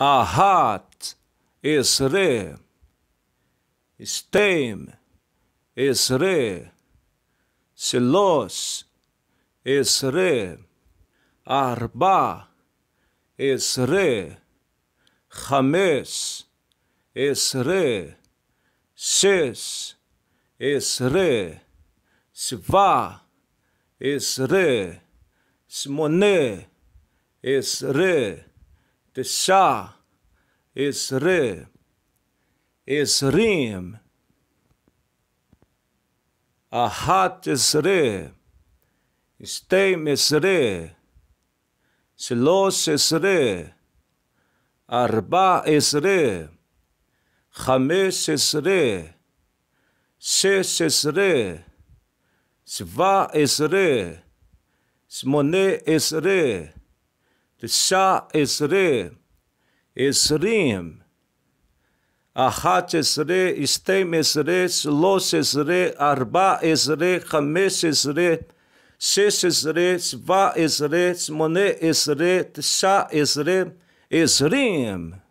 Ahat is re. Stem is re. Silos is re. Arba is re. Chames is re. Sis is re. Sva is re. Smone is re. The Shah is Re, is Rim. hat is Re, Stem is Re, Silos is Re, Arba is Re, Chamis is Re, Sis is Re, Sva is Re, Smone is Re, תשע עשרה, עשרים, אחת עשרה, שתים עשרה, שלוש עשרה, ארבע עשרה, חמש עשרה, שש עשרה, שבע עשרה, שמונה עשרה, תשע עשרה, עשרים.